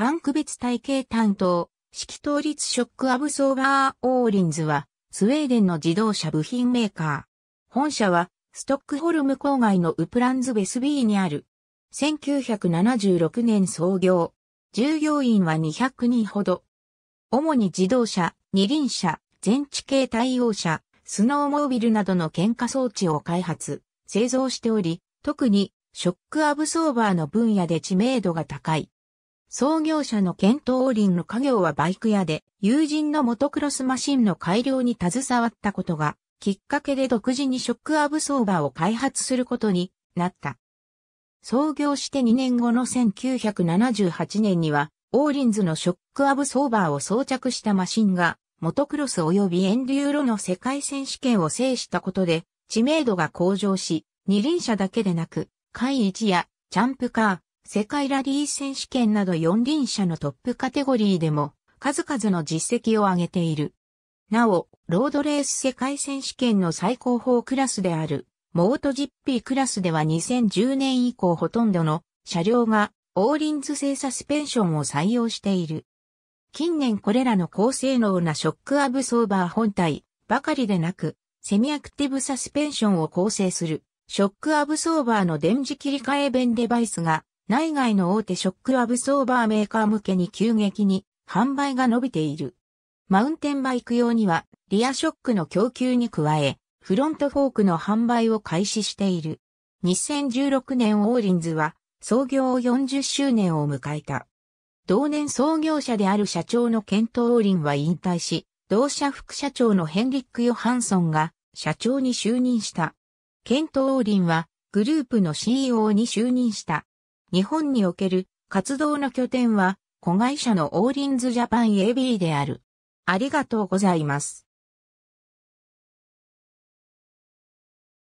タンク別体系担当、式統率ショックアブソーバーオーリンズは、スウェーデンの自動車部品メーカー。本社は、ストックホルム郊外のウプランズベスビーにある。1976年創業。従業員は200人ほど。主に自動車、二輪車、全地形対応車、スノーモービルなどの喧嘩装置を開発、製造しており、特にショックアブソーバーの分野で知名度が高い。創業者のケント・オーリンの家業はバイク屋で、友人のモトクロスマシンの改良に携わったことが、きっかけで独自にショックアブソーバーを開発することになった。創業して2年後の1978年には、オーリンズのショックアブソーバーを装着したマシンが、モトクロス及びエンデューロの世界選手権を制したことで、知名度が向上し、二輪車だけでなく、海一やチャンプカー、世界ラリー選手権など四輪車のトップカテゴリーでも数々の実績を上げている。なお、ロードレース世界選手権の最高峰クラスである、モートジッピークラスでは2010年以降ほとんどの車両がオーリンズ製サスペンションを採用している。近年これらの高性能なショックアブソーバー本体ばかりでなく、セミアクティブサスペンションを構成するショックアブソーバーの電磁切り替え弁デバイスが内外の大手ショックアブソーバーメーカー向けに急激に販売が伸びている。マウンテンバイク用にはリアショックの供給に加え、フロントフォークの販売を開始している。2016年オーリンズは創業40周年を迎えた。同年創業者である社長のケント・オーリンは引退し、同社副社長のヘンリック・ヨハンソンが社長に就任した。ケント・オーリンはグループの CEO に就任した。日本における活動の拠点は、子会社のオーリンズジャパン AB である。ありがとうございます。